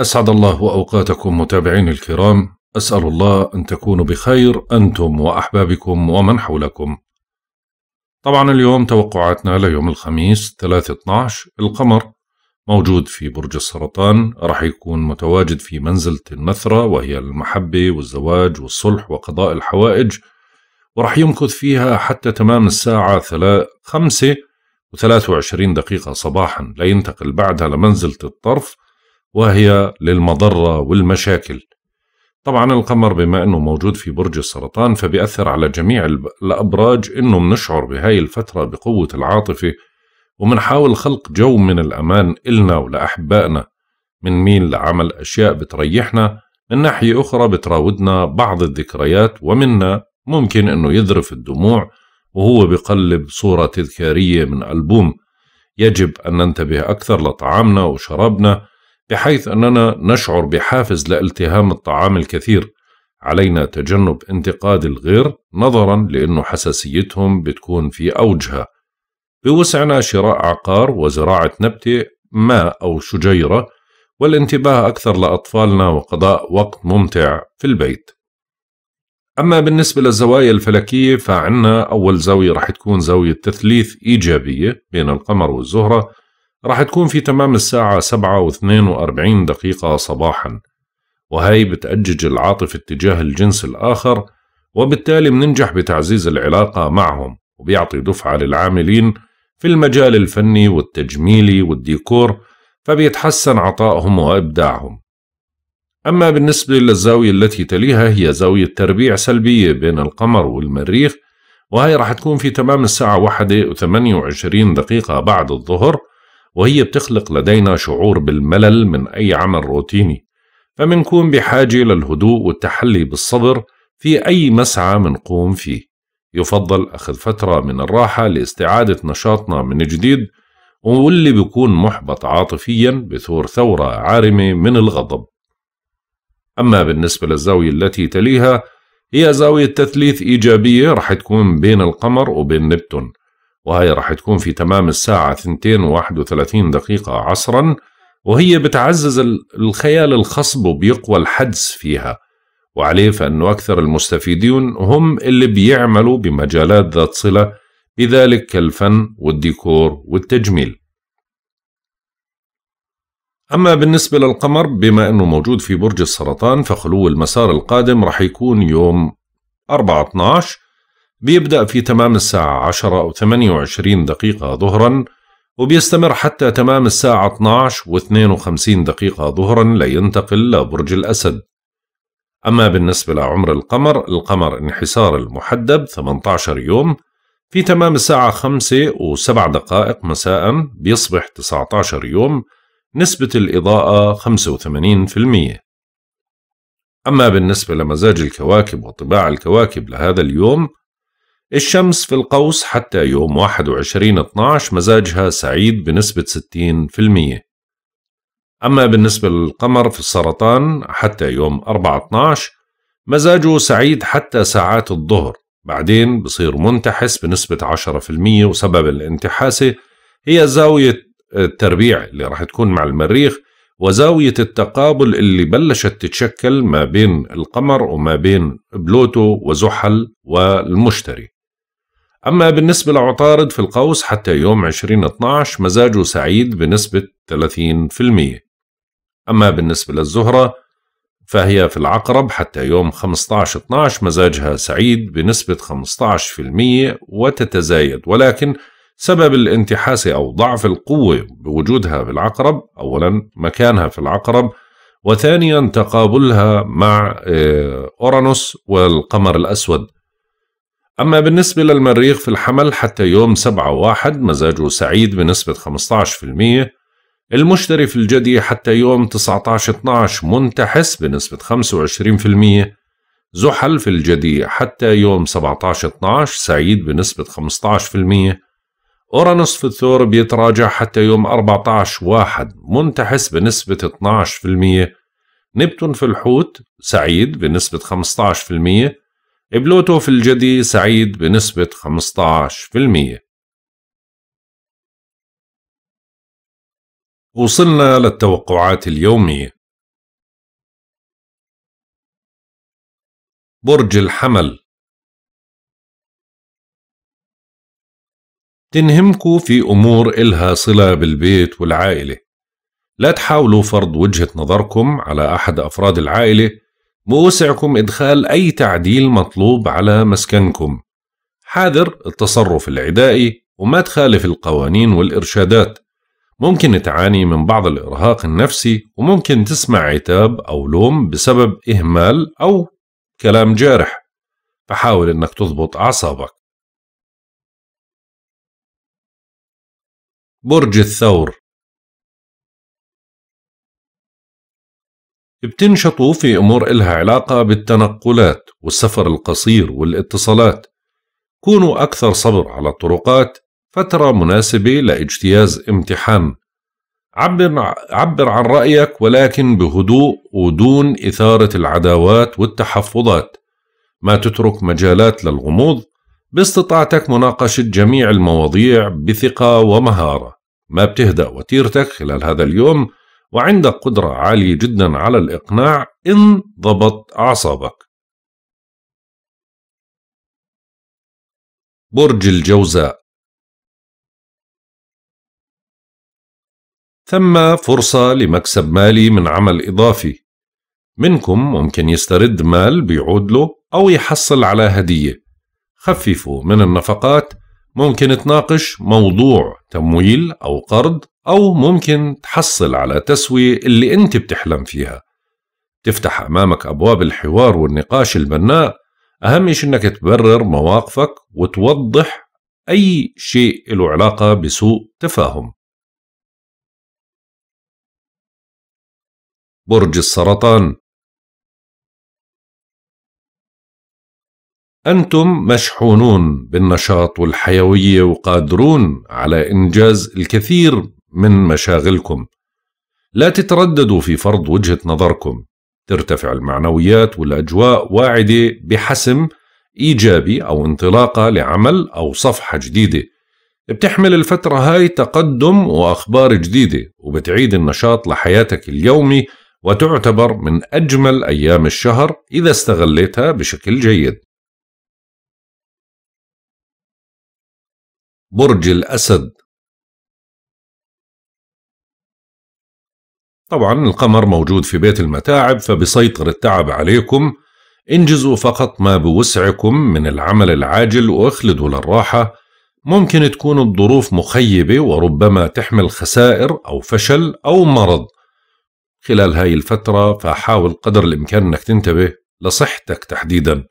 أسعد الله وأوقاتكم متابعين الكرام أسأل الله أن تكونوا بخير أنتم وأحبابكم ومن حولكم طبعا اليوم توقعاتنا ليوم الخميس 3-12 القمر موجود في برج السرطان راح يكون متواجد في منزلة النثرة وهي المحبة والزواج والصلح وقضاء الحوائج وراح يمكث فيها حتى تمام الساعة 5 و23 دقيقة صباحا لينتقل بعدها لمنزلة الطرف وهي للمضرة والمشاكل طبعا القمر بما أنه موجود في برج السرطان فبيأثر على جميع الأبراج أنه منشعر بهاي الفترة بقوة العاطفة ومنحاول خلق جو من الأمان إلنا ولأحبائنا مين لعمل أشياء بتريحنا من ناحية أخرى بتراودنا بعض الذكريات ومنا ممكن أنه يذرف الدموع وهو بقلب صورة تذكارية من ألبوم يجب أن ننتبه أكثر لطعامنا وشرابنا بحيث أننا نشعر بحافز لالتهام الطعام الكثير علينا تجنب انتقاد الغير نظرا لأنه حساسيتهم بتكون في أوجها بوسعنا شراء عقار وزراعة نبتة ما أو شجيرة والانتباه أكثر لأطفالنا وقضاء وقت ممتع في البيت أما بالنسبة للزوايا الفلكية فعنا أول زاوية رح تكون زاوية تثليث إيجابية بين القمر والزهرة راح تكون في تمام الساعة سبعة واثنين وأربعين دقيقة صباحا وهي بتأجج العاطفة تجاه الجنس الآخر وبالتالي مننجح بتعزيز العلاقة معهم وبيعطي دفعة للعاملين في المجال الفني والتجميلي والديكور فبيتحسن عطائهم وإبداعهم أما بالنسبة للزاوية التي تليها هي زاوية تربيع سلبية بين القمر والمريخ وهي راح تكون في تمام الساعة واحدة وثمانية وعشرين دقيقة بعد الظهر وهي بتخلق لدينا شعور بالملل من أي عمل روتيني فمنكون بحاجة للهدوء والتحلي بالصبر في أي مسعى منقوم فيه يفضل أخذ فترة من الراحة لاستعادة نشاطنا من جديد واللي بيكون محبط عاطفيا بثور ثورة عارمة من الغضب أما بالنسبة للزاوية التي تليها هي زاوية تثليث إيجابية رح تكون بين القمر وبين نبتون وهي راح تكون في تمام الساعة 2:31 دقيقة عصرا وهي بتعزز الخيال الخصب وبيقوى الحدس فيها وعليه فأنه أكثر المستفيدين هم اللي بيعملوا بمجالات ذات صلة بذلك كالفن والديكور والتجميل أما بالنسبة للقمر بما أنه موجود في برج السرطان فخلو المسار القادم رح يكون يوم 4 12 بيبدأ في تمام الساعة 10 أو 28 دقيقة ظهرا وبيستمر حتى تمام الساعة 12 و 52 دقيقة ظهرا لينتقل لبرج الأسد أما بالنسبة لعمر القمر القمر انحسار المحدب 18 يوم في تمام الساعة 5 و7 دقائق مساء بيصبح 19 يوم نسبة الإضاءة 85% أما بالنسبة لمزاج الكواكب وطباع الكواكب لهذا اليوم الشمس في القوس حتى يوم 21 12 مزاجها سعيد بنسبة 60% أما بالنسبة للقمر في السرطان حتى يوم 4 12 مزاجه سعيد حتى ساعات الظهر بعدين بصير منتحس بنسبة 10% وسبب الانتحاسة هي زاوية التربيع اللي راح تكون مع المريخ وزاوية التقابل اللي بلشت تتشكل ما بين القمر وما بين بلوتو وزحل والمشتري أما بالنسبة لعطارد في القوس حتى يوم 20-12 مزاجه سعيد بنسبة 30% أما بالنسبة للزهرة فهي في العقرب حتى يوم 15-12 مزاجها سعيد بنسبة 15% وتتزايد ولكن سبب الانتحاس أو ضعف القوة بوجودها في العقرب أولا مكانها في العقرب وثانيا تقابلها مع آه، أورانوس والقمر الأسود أما بالنسبة للمريخ في الحمل حتى يوم 7 واحد مزاجه سعيد بنسبة 15% المشتري في الجدي حتى يوم 19 12 منتحس بنسبة 25% زحل في الجدي حتى يوم 17 12 سعيد بنسبة 15% أورانوس في الثور بيتراجع حتى يوم 14 واحد منتحس بنسبة 12% نبتون في الحوت سعيد بنسبة بلوتو في الجدي سعيد بنسبة 15% وصلنا للتوقعات اليومية برج الحمل تنهمكوا في أمور إلها صلة بالبيت والعائلة لا تحاولوا فرض وجهة نظركم على أحد أفراد العائلة بوسعكم إدخال أي تعديل مطلوب على مسكنكم حاذر التصرف العدائي وما تخالف القوانين والإرشادات ممكن تعاني من بعض الإرهاق النفسي وممكن تسمع عتاب أو لوم بسبب إهمال أو كلام جارح فحاول أنك تضبط أعصابك برج الثور بتنشطوا في أمور إلها علاقة بالتنقلات والسفر القصير والاتصالات كونوا أكثر صبر على الطرقات فترة مناسبة لاجتياز امتحان عبر, عبر عن رأيك ولكن بهدوء ودون إثارة العداوات والتحفظات ما تترك مجالات للغموض باستطاعتك مناقشة جميع المواضيع بثقة ومهارة ما بتهدأ وتيرتك خلال هذا اليوم وعندك قدرة عالية جدا على الإقناع إن ضبط أعصابك برج الجوزاء ثم فرصة لمكسب مالي من عمل إضافي منكم ممكن يسترد مال بيعود له أو يحصل على هدية خففوا من النفقات ممكن تناقش موضوع تمويل أو قرض أو ممكن تحصل على تسوية اللي أنت بتحلم فيها تفتح أمامك أبواب الحوار والنقاش البناء أهم شيء أنك تبرر مواقفك وتوضح أي شيء له علاقة بسوء تفاهم برج السرطان أنتم مشحونون بالنشاط والحيوية وقادرون على إنجاز الكثير من مشاغلكم لا تترددوا في فرض وجهة نظركم ترتفع المعنويات والأجواء واعدة بحسم إيجابي أو انطلاقة لعمل أو صفحة جديدة بتحمل الفترة هاي تقدم وأخبار جديدة وبتعيد النشاط لحياتك اليومي وتعتبر من أجمل أيام الشهر إذا استغليتها بشكل جيد برج الأسد طبعا القمر موجود في بيت المتاعب فبيسيطر التعب عليكم انجزوا فقط ما بوسعكم من العمل العاجل واخلدوا للراحة ممكن تكون الظروف مخيبة وربما تحمل خسائر أو فشل أو مرض خلال هاي الفترة فحاول قدر الإمكان أنك تنتبه لصحتك تحديدا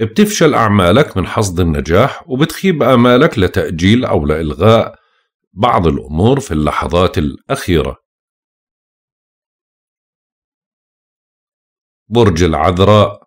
بتفشل أعمالك من حصد النجاح وبتخيب آمالك لتأجيل أو لإلغاء بعض الأمور في اللحظات الأخيرة برج العذراء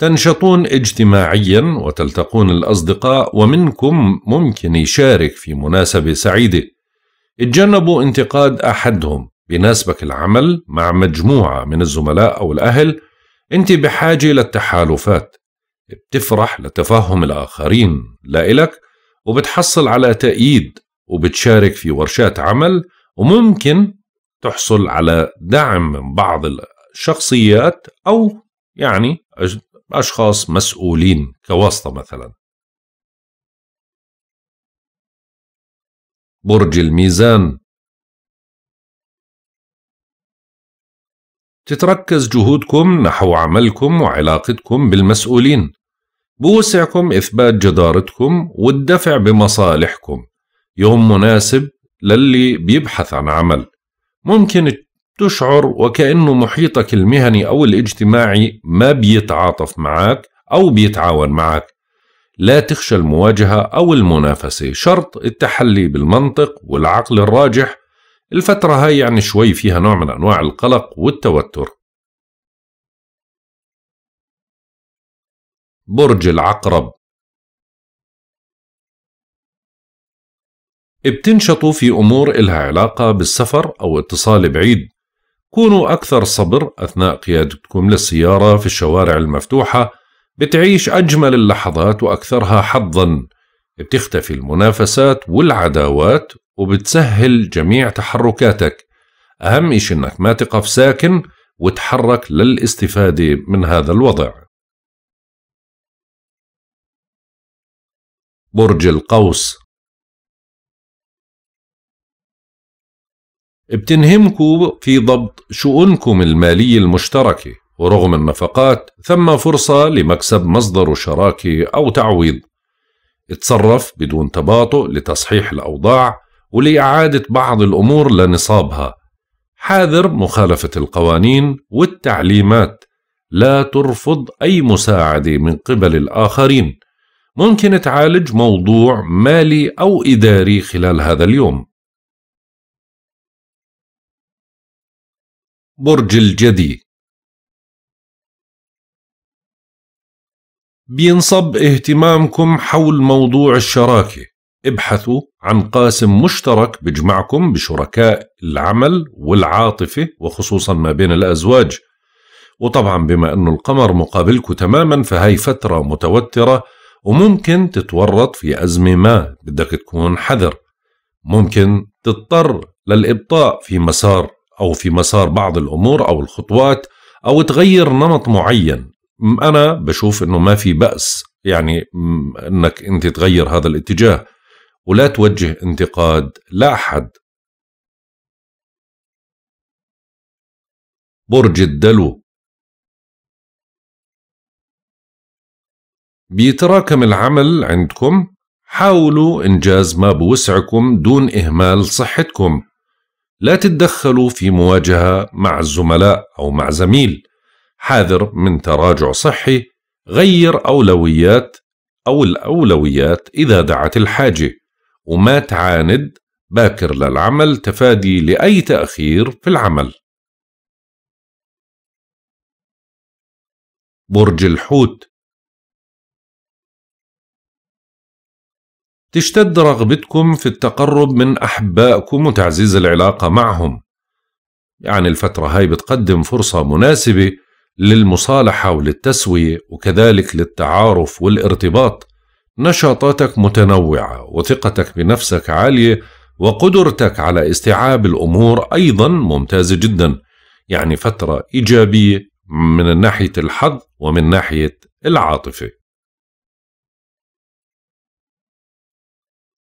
تنشطون اجتماعيا وتلتقون الأصدقاء ومنكم ممكن يشارك في مناسبة سعيدة اتجنبوا انتقاد أحدهم بيناسبك العمل مع مجموعة من الزملاء أو الأهل أنت بحاجة للتحالفات بتفرح لتفهم الآخرين لا إلك وبتحصل على تأييد وبتشارك في ورشات عمل وممكن تحصل على دعم من بعض الشخصيات أو يعني أشخاص مسؤولين كواسطة مثلا برج الميزان تتركز جهودكم نحو عملكم وعلاقتكم بالمسؤولين بوسعكم إثبات جدارتكم والدفع بمصالحكم يوم مناسب للي بيبحث عن عمل ممكن تشعر وكأنه محيطك المهني أو الاجتماعي ما بيتعاطف معك أو بيتعاون معك لا تخشى المواجهة أو المنافسة شرط التحلي بالمنطق والعقل الراجح الفترة هاي يعني شوي فيها نوع من أنواع القلق والتوتر برج العقرب بتنشطوا في أمور إلها علاقة بالسفر أو اتصال بعيد كونوا أكثر صبر أثناء قيادتكم للسيارة في الشوارع المفتوحة بتعيش أجمل اللحظات وأكثرها حظا بتختفي المنافسات والعداوات وبتسهل جميع تحركاتك أهم إشي أنك ما تقف ساكن وتحرك للاستفادة من هذا الوضع برج القوس بتنهمكوا في ضبط شؤونكم المالية المشتركة ورغم النفقات ثم فرصة لمكسب مصدر شراكة أو تعويض اتصرف بدون تباطؤ لتصحيح الأوضاع ولإعادة بعض الأمور لنصابها حاذر مخالفة القوانين والتعليمات لا ترفض أي مساعدة من قبل الآخرين ممكن تعالج موضوع مالي أو إداري خلال هذا اليوم برج الجدي بينصب اهتمامكم حول موضوع الشراكة ابحثوا عن قاسم مشترك بجمعكم بشركاء العمل والعاطفة وخصوصا ما بين الأزواج وطبعا بما أنه القمر مقابلكم تماما فهي فترة متوترة وممكن تتورط في أزمة ما بدك تكون حذر ممكن تضطر للإبطاء في مسار أو في مسار بعض الأمور أو الخطوات أو تغير نمط معين أنا بشوف أنه ما في بأس يعني أنك أنت تغير هذا الاتجاه ولا توجه انتقاد لا أحد برج الدلو بيتراكم العمل عندكم حاولوا إنجاز ما بوسعكم دون إهمال صحتكم لا تتدخلوا في مواجهة مع الزملاء أو مع زميل حاذر من تراجع صحي غير أولويات أو الأولويات إذا دعت الحاجة وما تعاند باكر للعمل تفادي لأي تأخير في العمل برج الحوت تشتد رغبتكم في التقرب من أحبائكم وتعزيز العلاقة معهم يعني الفترة هاي بتقدم فرصة مناسبة للمصالحة وللتسوية وكذلك للتعارف والارتباط نشاطاتك متنوعة وثقتك بنفسك عالية وقدرتك على استيعاب الأمور أيضا ممتازة جدا يعني فترة إيجابية من ناحية الحظ ومن ناحية العاطفة